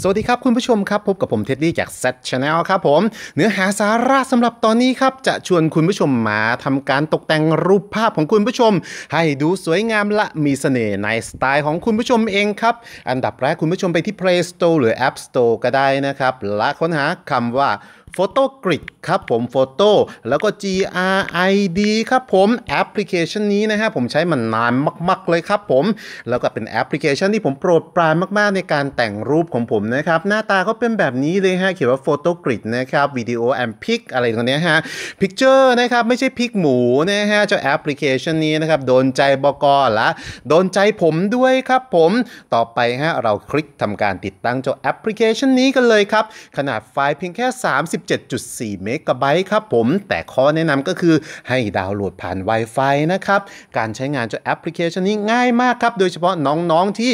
สวัสดีครับคุณผู้ชมครับ พบกับผมเท็ดดี้จากเซตชาแนลครับผม เนื้อหาสาระสำหรับตอนนี้ครับ จะชวนคุณผู้ชมมาทำการตกแต่งรูปภาพของคุณผู้ชม ให้ดูสวยงามและมีเสน่ห์ในสไตล์ของคุณผู้ชมเองครับ อันดับแรกคุณผู้ชมไปที่ Play Store หรือ App Store ก็ได้นะครับ และค้นหาคำว่าโฟโต้กริดครับผมโฟโต้แล้วก็ GRID ครับผมแอปพลิเคชันนี้นะฮะ ผมใช้มันนานมาก ๆ เลยครับผม แล้วก็เป็นแอปพลิเคชันที่ผมโปรดปรานมากๆ ในการแต่งรูปของผมนะครับ หน้าตาก็เป็นแบบนี้เลยฮะ เขียนว่าโฟโต้กริดนะครับวิดีโอแอมพิกอะไรตรงนี้ฮะพิกเจอร์นะครับ ไม่ใช่พิกหมูนะฮะ เจ้าแอปพลิเคชันนี้นะครับ โดนใจบกละโดนใจผมด้วยครับผมต่อไปฮะเราคลิกทำการติดตั้งเจ้าแอปพลิเคชันนี้กันเลยครับขนาดไฟล์เพียงแค่ 30 7.4 เมกะไบต์ครับผมแต่ข้อแนะนำก็คือให้ดาวน์โหลดผ่าน Wi-Fi นะครับ การใช้งานจะแอปพลิเคชันนี้ง่ายมากครับ โดยเฉพาะน้องๆที่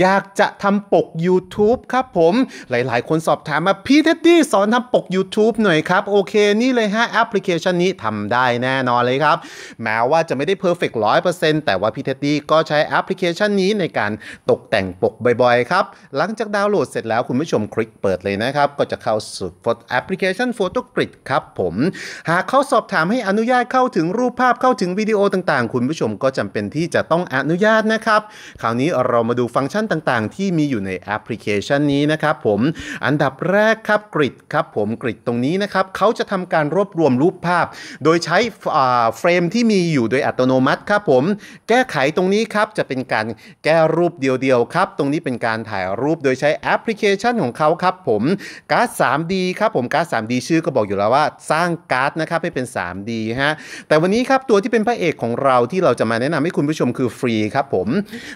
อยากจะทำปก YouTube ครับผมหลายๆคนสอบถามมาพี่เท็ดดี้สอนทำปก YouTube หน่อยครับ โอเคนี่เลยฮะแอปพลิเคชันนี้ทำได้แน่นอนเลยครับ แม้ว่าจะไม่ได้เพอร์เฟกต์ร้อยเปอร์เซ็นต์แต่ว่าพี่เท็ดดี้ก็ใช้แอปพลิเคชันนี้ในการตกแต่งปกบ่อยๆ ครับหลังจากดาวน์โหลดเสร็จแล้ว คุณผู้ชมคลิกเปิดเลยนะครับก็จะเข้าสู่แอปพลิเคชันโฟโตกริดครับผม หากเขาสอบถามให้อนุญาตเข้าถึงรูปภาพเข้าถึงวิดีโอต่าง ๆ คุณผู้ชมก็จำเป็นที่จะต้องอนุญาตนะครับ คราวนี้เรามาดูฟังก์ชันต่างๆ ที่มีอยู่ในแอปพลิเคชันนี้นะครับผมอันดับแรกครับกริดครับผมกริดตรงนี้นะครับเขาจะทำการรวบรวมรูปภาพ โดยใช้เฟรมที่มีอยู่โดยอัตโนมัติครับผม แก้ไขตรงนี้ครับจะเป็นการแก้รูปเดียวๆครับ ตรงนี้เป็นการถ่ายรูปโดยใช้แอปพลิเคชันของเขาครับผมการ์ด 3D ครับผมการ์ด 3D ชื่อก็บอกอยู่แล้วว่าสร้างการ์ดนะครับให้เป็น 3D ฮะแต่วันนี้ครับ ตัวที่เป็นพระเอกของเราที่เราจะมาแนะนำให้คุณผู้ชมคือฟรีครับผม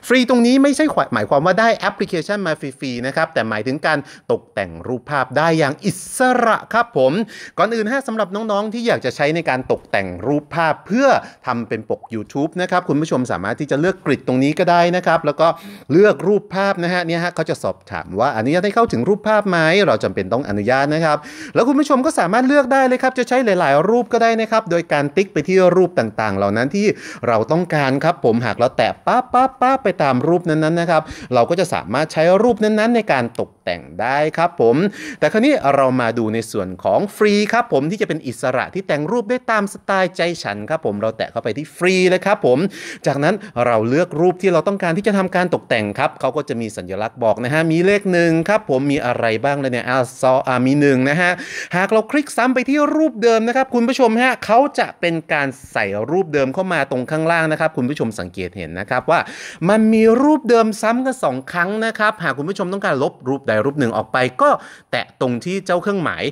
ฟรีตรงนี้ไม่ใช่หมายความว่าได้แอปพลิเคชันมาฟรี ๆ นะครับ แต่หมายถึงการตกแต่งรูปภาพได้อย่างอิสระครับผม ก่อนอื่นฮะสำหรับน้องๆ ที่อยากจะใช้ในการตกแต่งรูปภาพเพื่อทำเป็นปก YouTube นะครับคุณผู้ชมสามารถที่จะเลือกกริดตรงนี้ก็ได้นะครับแล้วก็เลือกรูปภาพนะฮะเนี่ยฮะเขาจะสอบถามว่าอนุญาตให้เข้าถึงรูปภาพไหมเราจำเป็นต้องอนุญาตนะครับแล้วคุณผู้ชมก็สามารถเลือกได้เลยครับ จะใช้หลาย ๆ รูปก็ได้นะครับ โดยการติ๊กไปที่รูปต่างๆ เหล่านั้นที่เราต้องการครับผมหากเราแตะป้าป้าป้าไปตามรูปนั้นๆนะครับ เราก็จะสามารถใช้รูปนั้นๆ ในการตกแต่งได้ครับผม แต่ครนี้เรามาดูในส่วนของฟรีครับผมที่จะเป็นอิสระที่แต่งรูปได้ตามสไตล์ใจฉันครับผมเราแตะเข้าไปที่ฟรีเลยครับ ผม จากนั้นเราเลือกรูปที่เราต้องการที่จะทำการตกแต่งครับเขาก็จะมีสัญลักษณ์บอกนะฮะมีเลขหนึ่งครับ ผมมีอะไรบ้างเลยเนี่ยอาซออามีหนึ่งนะฮะหากเราคลิกซ้ำไปที่รูปเดิมนะครับคุณผู้ชมฮะเขาจะเป็นการใส่รูปเดิมเข้ามาตรงข้างล่างนะครับ คุณผู้ชมสังเกตเห็นนะครับว่า มันมีรูปเดิมซ้ำกันสองครั้งนะครับ หากคุณผู้ชมต้องการลบรูปใดรูปหนึ่งออกไปก็แตะตรงที่เจ้าเครื่องหมาย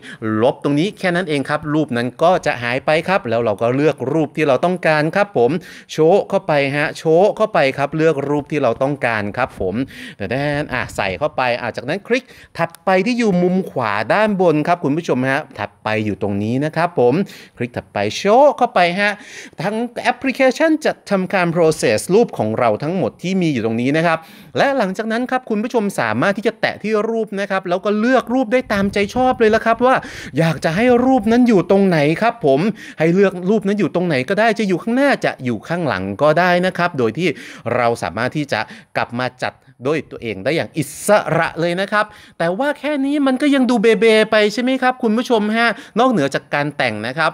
ลบตรงนี้แค่นั้นเองครับ รูปนั้นก็จะหายไปครับ แล้วเราก็เลือกรูปที่เราต้องการครับ ผมโชว์เข้าไปฮะโชว์เข้าไปครับเลือกรูปที่เราต้องการครับ ผมแต่ด้านอ่ะใส่เข้าไปอ่ะจากนั้นคลิกถัดไปที่อยู่มุมขวาด้านบนครับคุณผู้ชมมฮะถัดไปอยู่ตรงนี้นะครับผมคลิกถัดไปโชว์เข้าไปฮะทั้งแอปพลิเคชันจะทำการ process รูปของเราทั้งหมดที่มีอยู่ตรงนี้นะครับและหลังจากนั้นครับคุณผู้ชมสามารถที่จะแตะที่รูปนะครับแล้วก็เลือกรูปได้ตามใจชอบเลยละครับว่าอยากจะให้รูปนั้นอยู่ตรงไหนครับผมให้เลือกรูปนั้นอยู่ตรงไหนก็ได้จะอยู่ข้างหน้าจะอยู่ข้างหลังก็ได้นะครับโดยที่เราสามารถที่จะกลับมาจัดด้วยตัวเองได้อย่างอิสระเลยนะครับ แต่ว่าแค่นี้มันก็ยังดูเบเบไปใช่ไหมครับ คุณผู้ชมฮะ นอกเหนือจากการแต่งนะครับ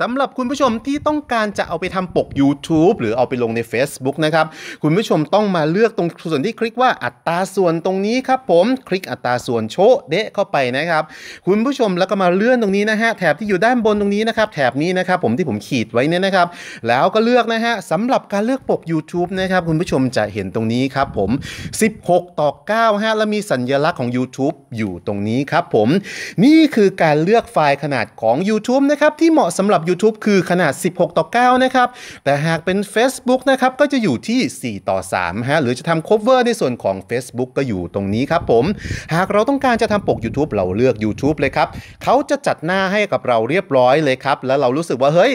สำหรับคุณผู้ชมที่ต้องการจะเอาไปทำปก YouTube หรือเอาไปลงใน Facebook นะครับคุณผู้ชมต้องมาเลือกตรงส่วนที่คลิกว่าอัตราส่วนตรงนี้ครับผมคลิกอัตราส่วนโชเดะเข้าไปนะครับ คุณผู้ชมแล้วก็มาเลื่อนตรงนี้นะฮะ แถบที่อยู่ด้านบนตรงนี้นะครับแถบนี้นะครับผมที่ผมขีดไว้เนี่ยนะครับ แล้วก็เลือกนะฮะสำหรับการเลือกปก YouTube นะครับคุณผู้ชมจะเห็นตรงนี้ครับผม 16ต่อ9ฮะแล้วมีสัญญลักษณ์ของ YouTube อยู่ตรงนี้ครับผม นี่คือการเลือกไฟล์ขนาดของ YouTube นะครับที่เหมาะสำหรับ YouTube คือขนาด 16ต่อ9นะครับ แต่หากเป็น Facebook นะครับ ก็จะอยู่ที่ 4 ต่อ3ฮะหรือจะทำ cover ในส่วนของ Facebook ก็อยู่ตรงนี้ครับผม หากเราต้องการจะทำปก YouTube เราเลือก YouTube เลยครับเขาจะจัดหน้าให้กับเราเรียบร้อยเลยครับ แล้วเรารู้สึกว่าเฮ้ย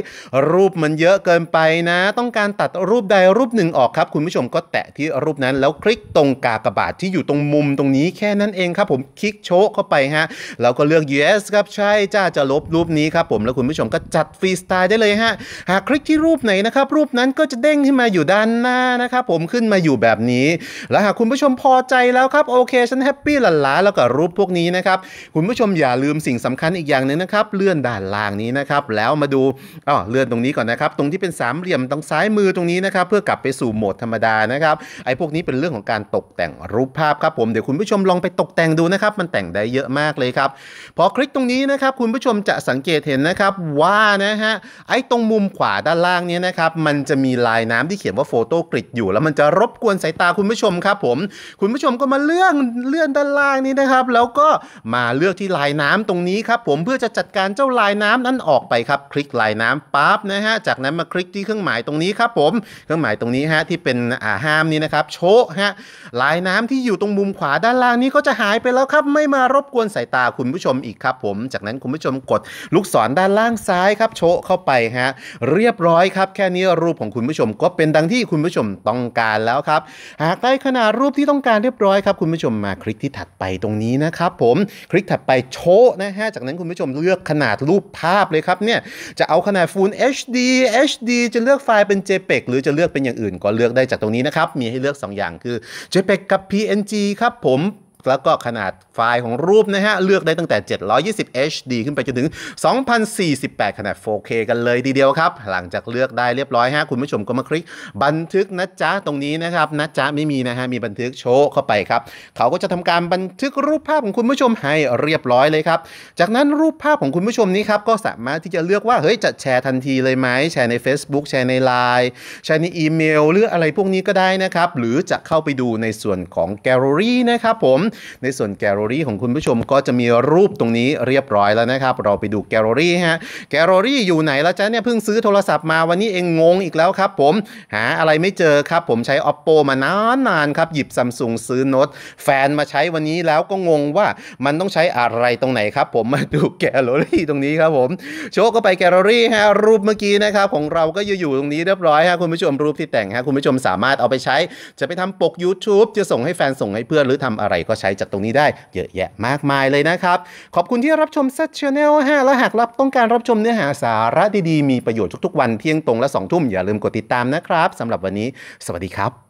รูปมันเยอะเกินไปนะ ต้องการตัดรูปใดรูปหนึ่งออกครับ คุณผู้ชมก็แตะที่รูปนั้น แล้วคลิกตรงกากบาทที่อยู่ตรงมุมตรงนี้แค่นั้นเองครับ ผมคลิกโชกเข้าไปฮะแล้วก็เลือก yes ครับใช่จ้าจะลบรูปนี้ครับผมแล้วคุณผู้ชมก็จัดฟรีสไตล์ได้เลยฮะ หากคลิกที่รูปไหนนะครับ รูปนั้นก็จะเด้งขึ้นมาอยู่ด้านหน้านะครับผมขึ้นมาอยู่แบบนี้ และหากคุณผู้ชมพอใจแล้วครับโอเคฉันแฮปปี้หลา่ๆแล้วก็รูปพวกนี้นะครับคุณผู้ชมอย่าลืมสิ่งสำคัญอีกอย่างหนึ่งนะครับ เลื่อนด้านล่างนี้นะครับ แล้วมาดูอ๋อเลื่อนตรงนี้ก่อนนะครับ ตรงที่เป็นสามเหลี่ยมตรงซ้ายมือตรงนี้นะครับ เพื่อกลับไปสู่โหมดธรรมดานะครับไอ้พวกนี้เป็นเรื่องของการตกแต่งรูปภาพครับผมเดี๋ยวคุณผู้ชมลองไปตกแต่งดูนะครับ มันแต่งได้เยอะมากเลยครับพอคลิกตรงนี้นะครับ คุณผู้ชมจะสังเกตเห็นนะครับว่านะฮะไอ้ตรงมุมขวาด้านล่างเนี่ยนะครับ มันจะมีลายน้ำที่เขียนว่าโฟโต้กริดอยู่แล้วมันจะรบกวนสายตาคุณผู้ชมครับผม คุณผู้ชมก็มาเลื่อนเลื่อนด้านล่างนี้นะครับ แล้วก็มาเลือกที่ลายน้ำตรงนี้ครับผม เพื่อจะจัดการเจ้าลายน้ำนั้นออกไปครับ คลิกลายน้ำปั๊บนะฮะ จากนั้นมาคลิกที่เครื่องหมายตรงนี้ครับผม เครื่องหมายตรงนี้ฮะที่เป็นอ่าห้ามนี้นะครับ โชะฮะ ลายน้ำที่อยู่ตรงมุมขวาด้านล่างนี้ก็จะหายไปแล้วครับ ไม่มารบกวนสายตาคุณผู้ชมอีกครับผม จากนั้นคุณผู้ชมกดลูกศรด้านล่างซ้ายครับโชะเข้าไปฮะเรียบร้อยครับ แค่นี้รูปของคุณผู้ชม ก็เป็นดังที่คุณผู้ชมต้องการแล้วครับหากได้ขนาดรูปที่ต้องการเรียบร้อยครับคุณผู้ชมมาคลิกที่ถัดไปตรงนี้นะครับผมคลิกถัดไปโชะนะฮะจากนั้นคุณผู้ชมเลือกขนาดรูปภาพเลยครับเนี่ยจะเอาขนาด Full HD HD จะเลือกไฟล์เป็น JPEG หรือจะเลือกเป็นอย่างอื่นก็เลือกได้จากตรงนี้นะครับมีให้เลือก2อย่างคือ JPEG กับ PNG ครับ ผมแล้วก็ขนาดไฟล์ของรูปนะฮะ เลือกได้ตั้งแต่ 720 HD ขึ้นไปจนถึง 2048 ขนาด 4K กันเลยทีเดียวครับ หลังจากเลือกได้เรียบร้อยฮะคุณผู้ชมก็มาคลิก บันทึกนะจ๊ะตรงนี้นะครับนะจ๊ะไม่มีนะฮะมีบันทึกโชว์เข้าไปครับเขาก็จะทำการบันทึกรูปภาพของคุณผู้ชมให้เรียบร้อยเลยครับจากนั้นรูปภาพของคุณผู้ชมนี้ครับก็สามารถที่จะเลือกว่าเฮ้ยจะแชร์ทันทีเลยไหมแชร์ใน Facebook แชร์ใน Line แชร์ในอีเมลหรืออะไรพวกนี้ก็ได้นะครับ หรือจะเข้าไปดูในส่วนของแกลเลอรี่นะครับ ผมในส่วนแกลเลอรี่ของคุณผู้ชมก็จะมีรูปตรงนี้เรียบร้อยแล้วนะครับ เราไปดูแกลเลอรี่ฮะแกลเลอรี่อยู่ไหนแล้วจ๊ะเนี่ยเพิ่งซื้อโทรศัพท์มาวันนี้เองงงอีกแล้วครับผมหาอะไรไม่เจอครับผมใช้ oppo มานานนานครับ หยิบซัมซุงซื้อโน้ตแฟนมาใช้วันนี้แล้วก็งงว่ามันต้องใช้อะไรตรงไหนครับ ผมมาดูแกลเลอรี่ตรงนี้ครับผม โชว์ก็ไปแกลเลอรี่ฮะ รูปเมื่อกี้นะครับของเราก็อยู่ตรงนี้เรียบร้อยฮะคุณผู้ชมรูปที่แต่งฮะคุณผู้ชมสามารถเอาไปใช้ จะไปทำปก YouTube จะส่งให้แฟนส่งให้เพื่อนหรือทำอะไรก็ใช้จากตรงนี้ได้เยอะแยะมากมายเลยนะครับ ขอบคุณที่รับชมซ e ช c h นแนลฮ5และหากรับต้องการรับชมเนื้อหาสาระดีๆ มีประโยชน์ทุกๆวันเที่ยงตรงและสองทุ่มอย่าลืมกดติดตามนะครับสำหรับวันนี้ สวัสดีครับ